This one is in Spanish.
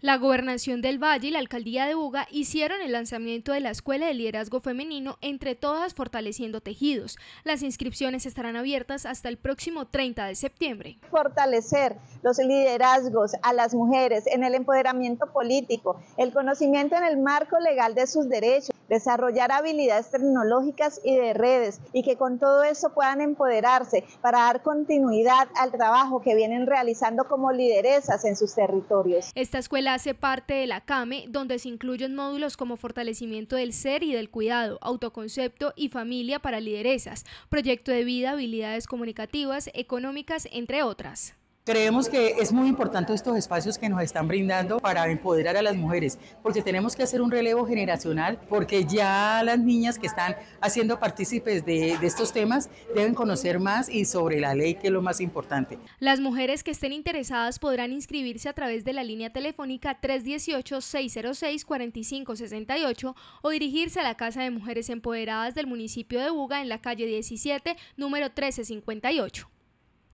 La Gobernación del Valle y la Alcaldía de Buga hicieron el lanzamiento de la Escuela de Liderazgo Femenino entre todas fortaleciendo tejidos. Las inscripciones estarán abiertas hasta el próximo 30 de septiembre. Fortalecer los liderazgos a las mujeres en el empoderamiento político, el conocimiento en el marco legal de sus derechos desarrollar habilidades tecnológicas y de redes y que con todo eso puedan empoderarse para dar continuidad al trabajo que vienen realizando como lideresas en sus territorios. Esta escuela hace parte de la CAME, donde se incluyen módulos como fortalecimiento del ser y del cuidado, autoconcepto y familia para lideresas, proyecto de vida, habilidades comunicativas, económicas, entre otras. Creemos que es muy importante estos espacios que nos están brindando para empoderar a las mujeres, porque tenemos que hacer un relevo generacional, porque ya las niñas que están haciendo partícipes de, estos temas deben conocer más y sobre la ley, que es lo más importante. Las mujeres que estén interesadas podrán inscribirse a través de la línea telefónica 318-606-4568 o dirigirse a la Casa de Mujeres Empoderadas del municipio de Buga en la calle 17, número 1358.